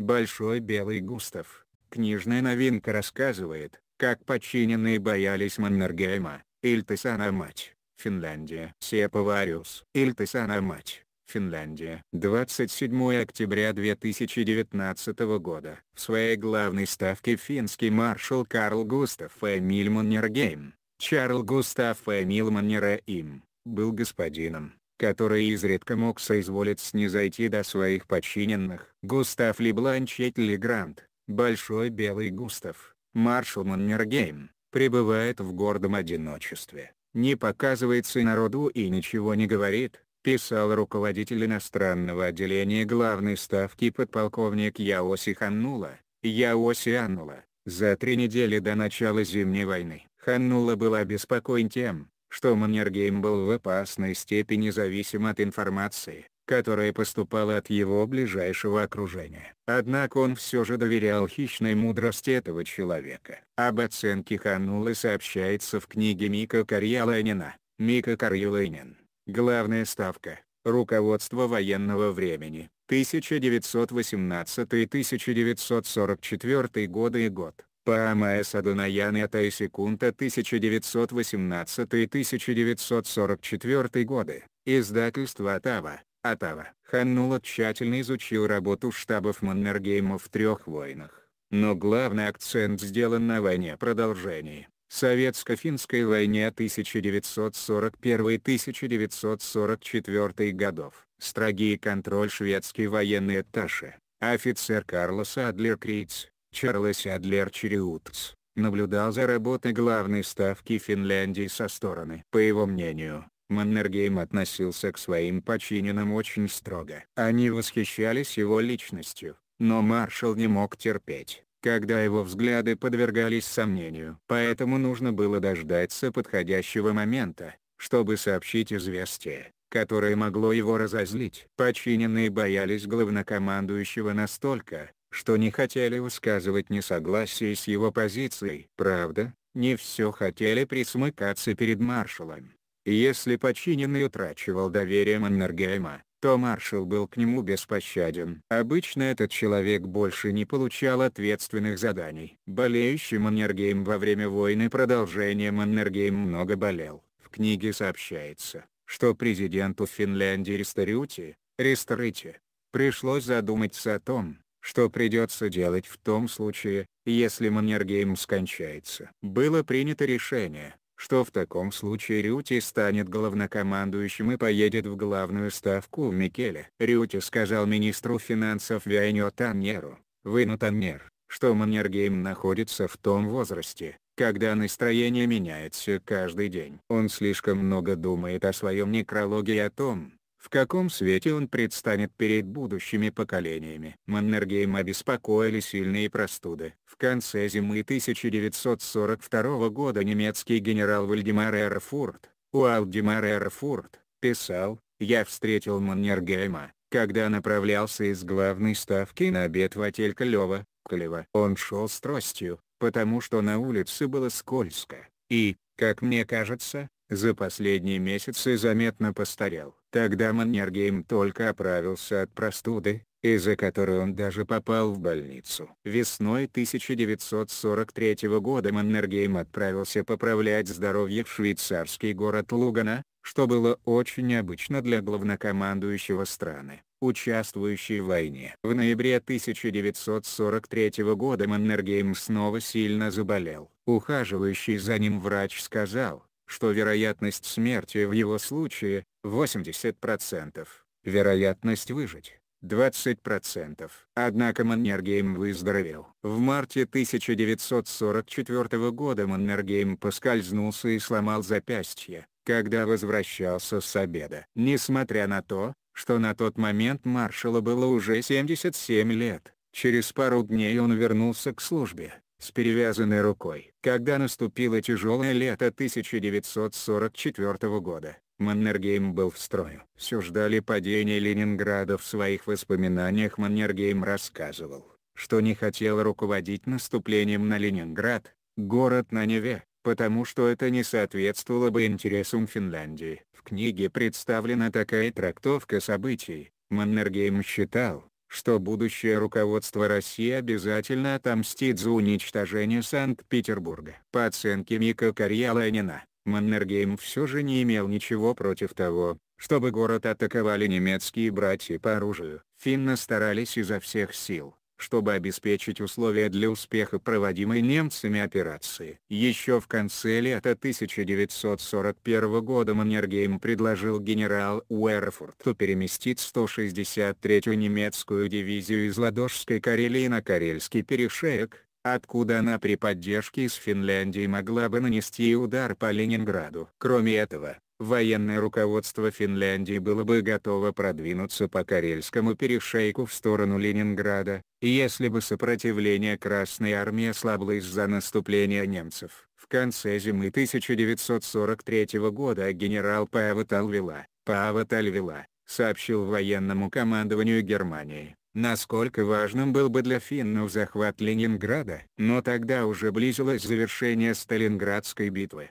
Большой Белый Густав. Книжная новинка рассказывает, как подчиненные боялись Маннергейма, Ильтысана мать, Финляндия. Сепавариус. Ильтысана мать. Финляндия. 27 октября 2019 года. В своей главной ставке финский маршал Карл Густав Эмиль Маннергейм, Чарл Густав Эмиль им, был господином, который изредка мог соизволить снизойти до своих подчиненных. Густав Лебланчет Легрант, Большой Белый Густав, маршал Маннергейм, пребывает в гордом одиночестве, не показывается народу и ничего не говорит, писал руководитель иностранного отделения главной ставки подполковник Яоси Ханнула, Яоси Аннула, за три недели до начала Зимней войны. Ханнула был обеспокоен тем, что Маннергейм был в опасной степени зависим от информации, которая поступала от его ближайшего окружения. Однако он все же доверял хищной мудрости этого человека. Об оценке Ханулы сообщается в книге Мика Карьялайнина. Мика Карьялайнин. Главная ставка. Руководство военного времени. 1918-1944 годы и год. Паамаэс Адонаян и секунта, 1918-1944 годы, издательство Атава, Атава. Ханнула тщательно изучил работу штабов Маннергейма в трех войнах, но главный акцент сделан на войне продолжении. Советско-финской войне 1941-1944 годов. Строгий контроль шведский военный атташе, офицер Карлос Адлер Криц, Чарльз Адлер Череутс, наблюдал за работой главной ставки Финляндии со стороны. По его мнению, Маннергейм относился к своим подчиненным очень строго. Они восхищались его личностью, но маршал не мог терпеть, когда его взгляды подвергались сомнению. Поэтому нужно было дождаться подходящего момента, чтобы сообщить известие, которое могло его разозлить. Подчиненные боялись главнокомандующего настолько, что не хотели высказывать несогласие с его позицией. Правда, не все хотели присмыкаться перед маршалом. Если подчиненный утрачивал доверие Маннергейма, то маршал был к нему беспощаден. Обычно этот человек больше не получал ответственных заданий. Болеющий Маннергейм во время войны продолжения Маннергейм много болел. В книге сообщается, что президенту Финляндии Ресторюти, Ресторите, пришлось задуматься о том, что придется делать в том случае, если Маннергейм скончается. Было принято решение, что в таком случае Рюти станет главнокомандующим и поедет в главную ставку в Микеле. Рюти сказал министру финансов Вианьо Таннеру, «Вы, Таннер, что Маннергейм находится в том возрасте, когда настроение меняется каждый день. Он слишком много думает о своем некрологе и о том, в каком свете он предстанет перед будущими поколениями. Маннергейм обеспокоили сильные простуды. В конце зимы 1942 года немецкий генерал Вальдемар Эрфурт, Уалдемар Эрфурт, писал, «Я встретил Маннергейма, когда направлялся из главной ставки на обед в отель Клёва, Клева. Он шел с тростью, потому что на улице было скользко, и, как мне кажется, за последние месяцы заметно постарел. Тогда Маннергейм только оправился от простуды, из-за которой он даже попал в больницу. Весной 1943 года Маннергейм отправился поправлять здоровье в швейцарский город Лугана, что было очень необычно для главнокомандующего страны, участвующей в войне. В ноябре 1943 года Маннергейм снова сильно заболел. Ухаживающий за ним врач сказал, что вероятность смерти в его случае 80%, вероятность выжить 20%. Однако Маннергейм выздоровел. В марте 1944 года Маннергейм поскользнулся и сломал запястье, когда возвращался с обеда. Несмотря на то, что на тот момент маршала было уже 77 лет, через пару дней он вернулся к службе с перевязанной рукой. Когда наступило тяжелое лето 1944 года, Маннергейм был в строю. Все ждали падения Ленинграда в своих воспоминаниях Маннергейм рассказывал, что не хотел руководить наступлением на Ленинград, город на Неве, потому что это не соответствовало бы интересам Финляндии. В книге представлена такая трактовка событий. Маннергейм считал, что будущее руководство России обязательно отомстит за уничтожение Санкт-Петербурга. По оценке Мика Карьяланина, Маннергейм все же не имел ничего против того, чтобы город атаковали немецкие братья по оружию. Финны старались изо всех сил, чтобы обеспечить условия для успеха проводимой немцами операции. Еще в конце лета 1941 года Маннергейм предложил генерал Уэрфурту переместить 163-ю немецкую дивизию из Ладожской Карелии на Карельский перешеек, откуда она при поддержке из Финляндии могла бы нанести удар по Ленинграду. Кроме этого, военное руководство Финляндии было бы готово продвинуться по Карельскому перешейку в сторону Ленинграда, если бы сопротивление Красной Армии ослабло из-за наступления немцев. В конце зимы 1943 года генерал Пава Талвила, Пава Талвила, сообщил военному командованию Германии, насколько важным был бы для финнов захват Ленинграда. Но тогда уже близилось завершение Сталинградской битвы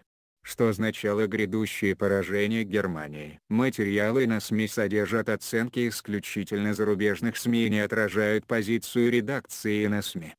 что означало грядущее поражение Германии. Материалы на СМИ содержат оценки исключительно зарубежных СМИ и не отражают позицию редакции на СМИ.